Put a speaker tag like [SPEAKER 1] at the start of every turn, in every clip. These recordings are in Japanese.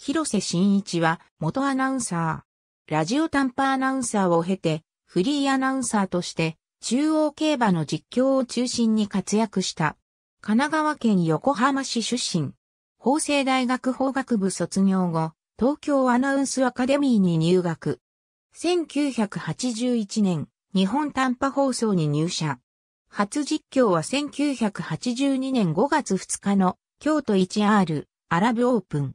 [SPEAKER 1] 広瀬真一は元アナウンサー、ラジオ短波アナウンサーを経て、フリーアナウンサーとして、中央競馬の実況を中心に活躍した。神奈川県横浜市出身。法政大学法学部卒業後、東京アナウンスアカデミーに入学。1981年、日本短波放送に入社。初実況は1982年5月2日の京都 1R アラブオープン。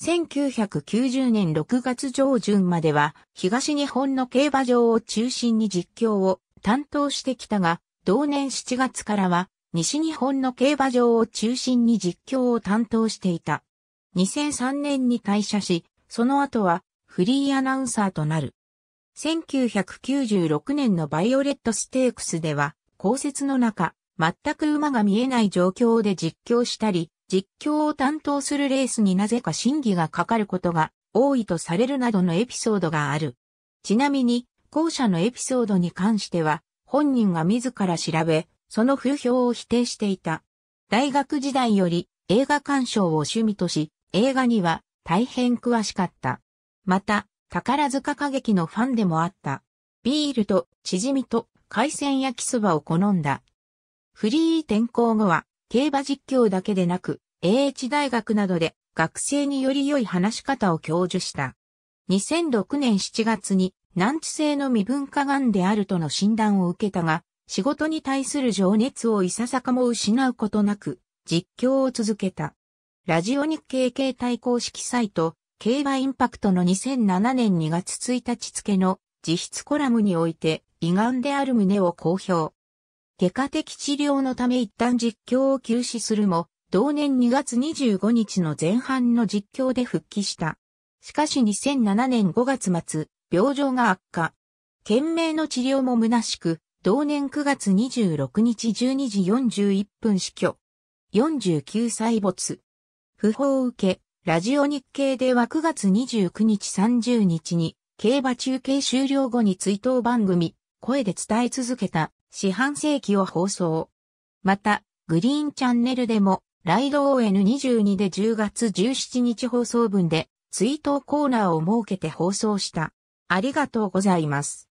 [SPEAKER 1] 1990年6月上旬までは東日本の競馬場を中心に実況を担当してきたが、同年7月からは西日本の競馬場を中心に実況を担当していた。2003年に退社し、その後はフリーアナウンサーとなる。1996年のバイオレットステークスでは、降雪の中、全く馬が見えない状況で実況したり、実況を担当するレースになぜか審議がかかることが多いとされるなどのエピソードがある。ちなみに、後者のエピソードに関しては、本人が自ら調べ、その風評を否定していた。大学時代より映画鑑賞を趣味とし、映画には大変詳しかった。また、宝塚歌劇のファンでもあった。ビールとチヂミと海鮮焼きそばを好んだ。フリー転校後は競馬実況だけでなく英知大学などで学生により良い話し方を教授した。2006年7月に難治性の未分化癌であるとの診断を受けたが、仕事に対する情熱をいささかも失うことなく、実況を続けた。ラジオ日経携帯公式サイト、競馬インパクトの2007年2月1日付の実質コラムにおいて、胃がんである旨を公表。外科的治療のため一旦実況を休止するも、同年2月25日の前半の実況で復帰した。しかし2007年5月末、病状が悪化。懸命の治療も虚しく、同年9月26日12時41分死去。49歳没。訃報を受け、ラジオ日経では9月29日30日に、競馬中継終了後に追悼番組、声で伝え続けた、四半世紀を放送。また、グリーンチャンネルでも、ライド ON22 で10月17日放送分で追悼コーナーを設けて放送した。ありがとうございます。